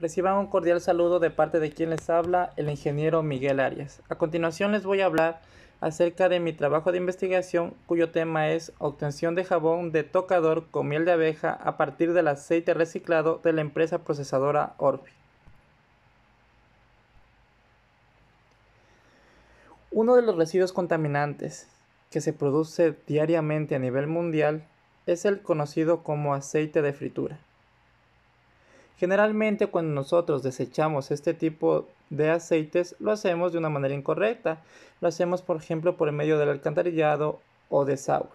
Reciban un cordial saludo de parte de quien les habla, el ingeniero Miguel Arias. A continuación les voy a hablar acerca de mi trabajo de investigación cuyo tema es obtención de jabón de tocador con miel de abeja a partir del aceite reciclado de la empresa procesadora Orbi. Uno de los residuos contaminantes que se produce diariamente a nivel mundial es el conocido como aceite de fritura Generalmente cuando nosotros desechamos este tipo de aceites lo hacemos de una manera incorrecta. Lo hacemos por ejemplo por el medio del alcantarillado o desagüe.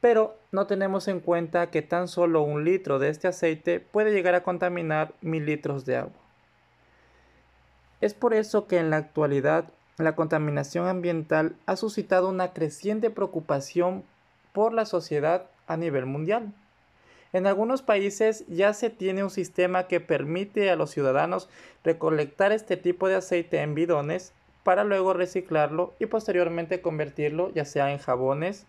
Pero no tenemos en cuenta que tan solo un litro de este aceite puede llegar a contaminar mil litros de agua. Es por eso que en la actualidad la contaminación ambiental ha suscitado una creciente preocupación por la sociedad a nivel mundial. En algunos países ya se tiene un sistema que permite a los ciudadanos recolectar este tipo de aceite en bidones para luego reciclarlo y posteriormente convertirlo ya sea en jabones,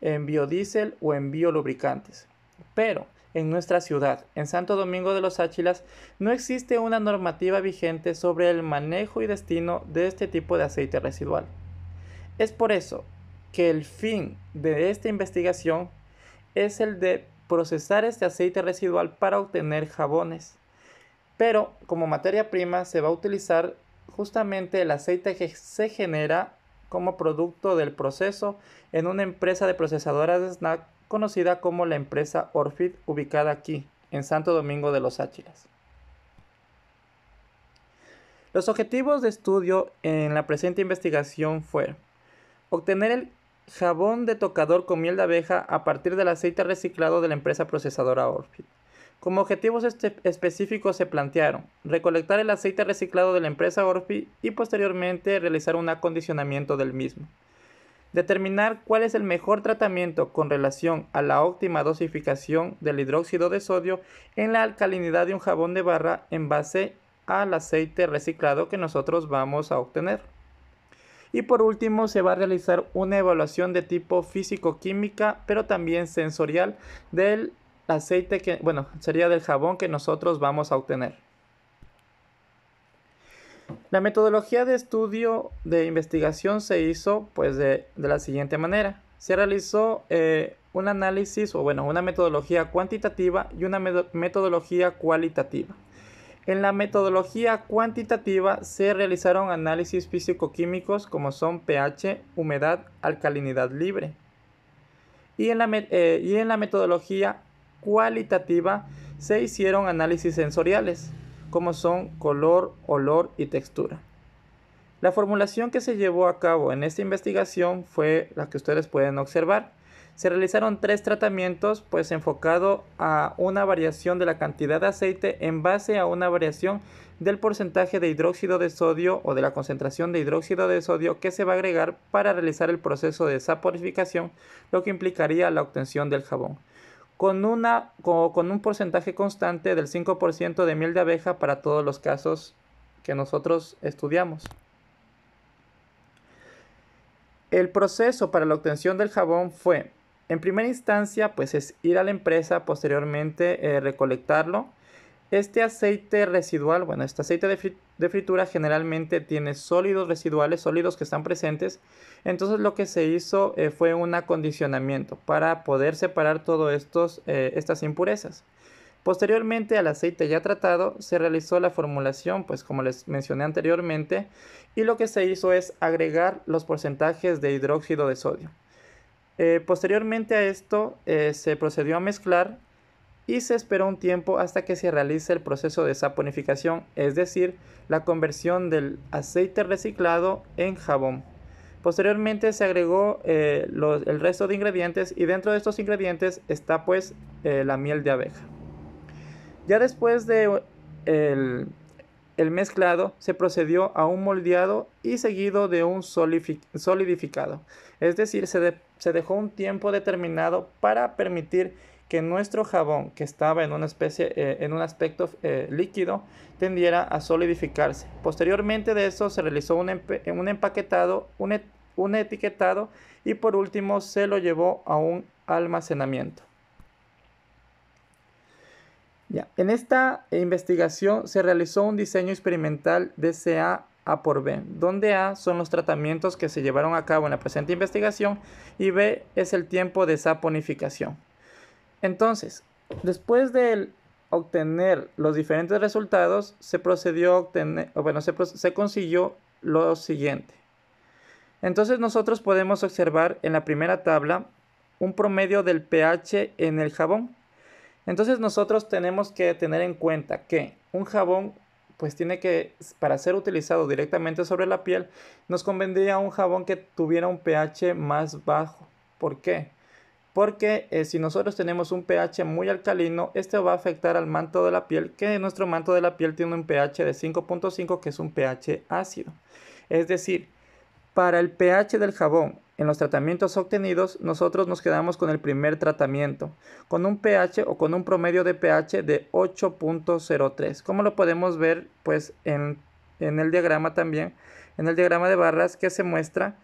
en biodiesel o en biolubricantes. Pero en nuestra ciudad, en Santo Domingo de los Áchilas, no existe una normativa vigente sobre el manejo y destino de este tipo de aceite residual. Es por eso que el fin de esta investigación es el de procesar este aceite residual para obtener jabones. Pero como materia prima se va a utilizar justamente el aceite que se genera como producto del proceso en una empresa de procesadoras de snack conocida como la empresa Orfit ubicada aquí, en Santo Domingo de los Áchilas. Los objetivos de estudio en la presente investigación fueron obtener el Jabón de tocador con miel de abeja a partir del aceite reciclado de la empresa procesadora Orfi. Como objetivos este específicos se plantearon recolectar el aceite reciclado de la empresa Orfi y posteriormente realizar un acondicionamiento del mismo. Determinar cuál es el mejor tratamiento con relación a la óptima dosificación del hidróxido de sodio en la alcalinidad de un jabón de barra en base al aceite reciclado que nosotros vamos a obtener. Y por último, se va a realizar una evaluación de tipo físico-química, pero también sensorial del aceite que, bueno, sería del jabón que nosotros vamos a obtener. La metodología de estudio de investigación se hizo pues de, la siguiente manera. Se realizó eh, un análisis o bueno, una metodología cuantitativa y una metodología cualitativa. En la metodología cuantitativa se realizaron análisis físico-químicos como son pH, humedad, alcalinidad libre. Y en, la, eh, y en la metodología cualitativa se hicieron análisis sensoriales como son color, olor y textura. La formulación que se llevó a cabo en esta investigación fue la que ustedes pueden observar se realizaron tres tratamientos, pues enfocado a una variación de la cantidad de aceite en base a una variación del porcentaje de hidróxido de sodio o de la concentración de hidróxido de sodio que se va a agregar para realizar el proceso de saporificación, lo que implicaría la obtención del jabón. Con, una, con un porcentaje constante del 5% de miel de abeja para todos los casos que nosotros estudiamos. El proceso para la obtención del jabón fue en primera instancia, pues es ir a la empresa, posteriormente eh, recolectarlo. Este aceite residual, bueno, este aceite de, fritura generalmente tiene sólidos residuales, sólidos que están presentes. Entonces lo que se hizo eh, fue un acondicionamiento para poder separar todas eh, estas impurezas. Posteriormente al aceite ya tratado se realizó la formulación, pues como les mencioné anteriormente, y lo que se hizo es agregar los porcentajes de hidróxido de sodio. Eh, posteriormente a esto eh, se procedió a mezclar y se esperó un tiempo hasta que se realice el proceso de saponificación, es decir, la conversión del aceite reciclado en jabón. Posteriormente se agregó eh, el resto de ingredientes y dentro de estos ingredientes está pues la miel de abeja. Ya después de el mezclado se procedió a un moldeado y seguido de un solidificado. Es decir, se, dejó un tiempo determinado para permitir que nuestro jabón, que estaba en una especie, eh, en un aspecto eh, líquido, tendiera a solidificarse. Posteriormente de eso se realizó un, empaquetado, un etiquetado y por último se lo llevó a un almacenamiento. En esta investigación se realizó un diseño experimental de CA A por B, donde A son los tratamientos que se llevaron a cabo en la presente investigación y B es el tiempo de saponificación. Entonces, después de obtener los diferentes resultados, se procedió obtener, bueno, se consiguió lo siguiente. Entonces nosotros podemos observar en la primera tabla un promedio del pH en el jabón entonces nosotros tenemos que tener en cuenta que un jabón pues tiene que, para ser utilizado directamente sobre la piel, nos convendría un jabón que tuviera un pH más bajo. ¿Por qué? Porque eh, si nosotros tenemos un pH muy alcalino, esto va a afectar al manto de la piel, que nuestro manto de la piel tiene un pH de 5.5, que es un pH ácido. Es decir, para el pH del jabón, en los tratamientos obtenidos, nosotros nos quedamos con el primer tratamiento, con un pH o con un promedio de pH de 8.03. Como lo podemos ver, pues en, el diagrama también, en el diagrama de barras que se muestra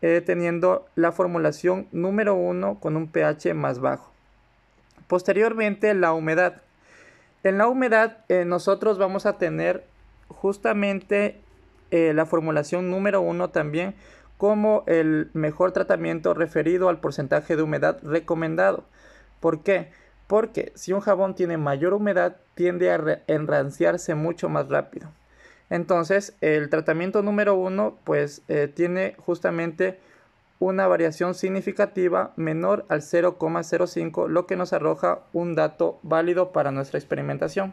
eh, teniendo la formulación número 1 con un pH más bajo. Posteriormente, la humedad. En la humedad, eh, nosotros vamos a tener justamente eh, la formulación número uno también como el mejor tratamiento referido al porcentaje de humedad recomendado. ¿Por qué? Porque si un jabón tiene mayor humedad tiende a enranciarse mucho más rápido. Entonces el tratamiento número uno pues eh, tiene justamente una variación significativa menor al 0,05 lo que nos arroja un dato válido para nuestra experimentación.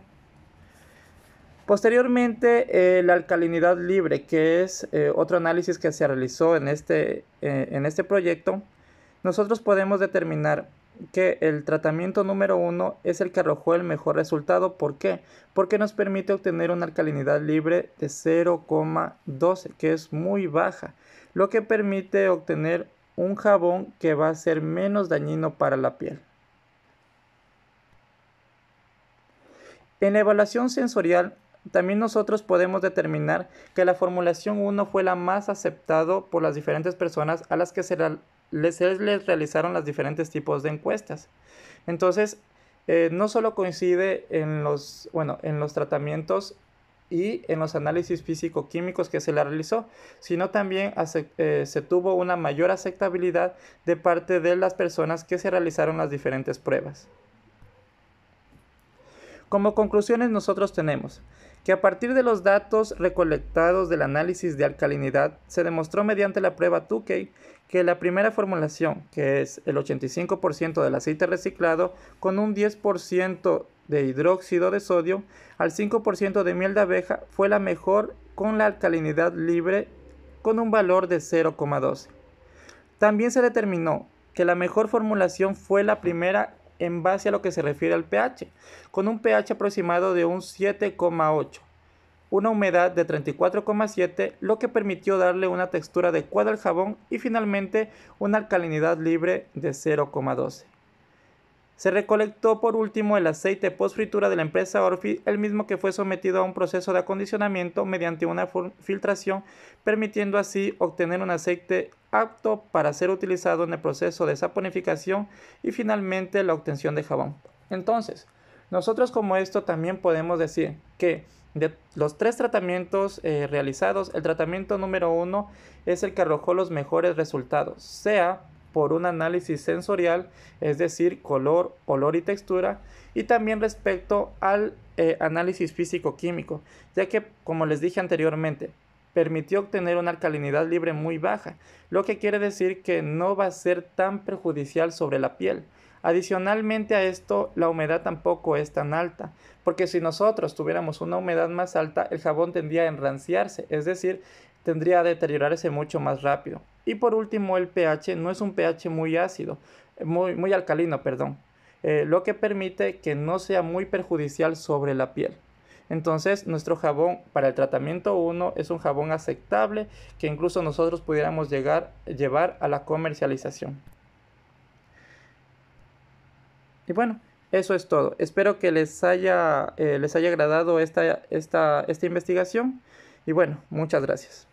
Posteriormente, eh, la alcalinidad libre, que es eh, otro análisis que se realizó en este, eh, en este proyecto, nosotros podemos determinar que el tratamiento número uno es el que arrojó el mejor resultado. ¿Por qué? Porque nos permite obtener una alcalinidad libre de 0,12, que es muy baja, lo que permite obtener un jabón que va a ser menos dañino para la piel. En la evaluación sensorial también nosotros podemos determinar que la formulación 1 fue la más aceptada por las diferentes personas a las que se, les, realizaron los diferentes tipos de encuestas. Entonces, eh, no solo coincide en los, en los tratamientos y en los análisis físico-químicos que se la realizó, sino también eh, se tuvo una mayor aceptabilidad de parte de las personas que se realizaron las diferentes pruebas. Como conclusiones nosotros tenemos que a partir de los datos recolectados del análisis de alcalinidad se demostró mediante la prueba Tukey que la primera formulación, que es el 85% del aceite reciclado con un 10% de hidróxido de sodio al 5% de miel de abeja, fue la mejor con la alcalinidad libre con un valor de 0,12. También se determinó que la mejor formulación fue la primera en base a lo que se refiere al pH, con un pH aproximado de un 7,8, una humedad de 34,7, lo que permitió darle una textura adecuada al jabón y finalmente una alcalinidad libre de 0,12. Se recolectó por último el aceite post fritura de la empresa Orfi, el mismo que fue sometido a un proceso de acondicionamiento mediante una filtración, permitiendo así obtener un aceite apto para ser utilizado en el proceso de saponificación y finalmente la obtención de jabón. Entonces, nosotros como esto también podemos decir que de los tres tratamientos eh, realizados, el tratamiento número uno es el que arrojó los mejores resultados, sea por un análisis sensorial, es decir, color, olor y textura, y también respecto al eh, análisis físico-químico, ya que, como les dije anteriormente, permitió obtener una alcalinidad libre muy baja, lo que quiere decir que no va a ser tan perjudicial sobre la piel. Adicionalmente a esto, la humedad tampoco es tan alta, porque si nosotros tuviéramos una humedad más alta, el jabón tendría a enranciarse, es decir, tendría a deteriorarse mucho más rápido. Y por último, el pH no es un pH muy ácido, muy, muy alcalino, perdón, eh, lo que permite que no sea muy perjudicial sobre la piel. Entonces, nuestro jabón para el tratamiento 1 es un jabón aceptable que incluso nosotros pudiéramos llegar, llevar a la comercialización. Y bueno, eso es todo. Espero que les haya, eh, les haya agradado esta, esta, esta investigación. Y bueno, muchas gracias.